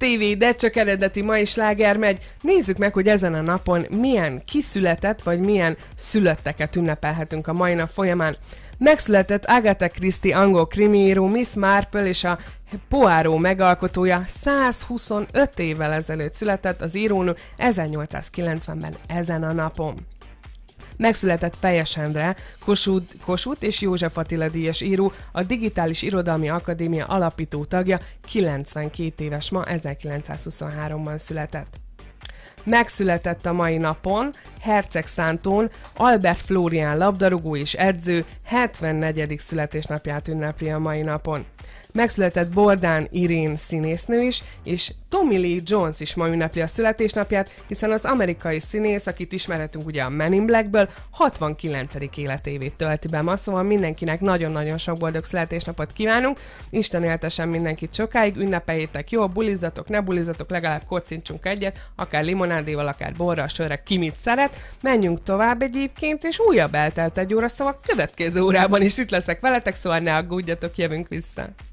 TV, de csak eredeti mai sláger megy. Nézzük meg, hogy ezen a napon milyen kiszületett, vagy milyen szülötteket ünnepelhetünk a mai nap folyamán. Megszületett Agatha Christie angol krimiíró Miss Marple és a Poáró megalkotója 125 évvel ezelőtt született az írónő 1890-ben ezen a napon megszületett Fejes Endre, Kossuth, Kossuth és József Attila díjas író, a Digitális Irodalmi Akadémia alapító tagja, 92 éves ma 1923-ban született megszületett a mai napon, Herceg Szántón Albert Flórián labdarúgó és edző 74. születésnapját ünnepli a mai napon. Megszületett Bordán Irén színésznő is, és Tommy Lee Jones is ma ünnepli a születésnapját, hiszen az amerikai színész, akit ismerhetünk ugye a Men in Blackből, 69. életévét tölti be ma, szóval mindenkinek nagyon-nagyon sok boldog születésnapot kívánunk, Isten éltesen mindenkit sokáig, ünnepeljétek jó bulizatok, ne bulizatok, legalább kocincsunk egyet, akár limonádéval, akár borral, sörre, ki mit szeret, órát, menjünk tovább egyébként, és újabb eltelt egy óra, szóval következő órában is itt leszek veletek, szóval ne aggódjatok, jövünk vissza.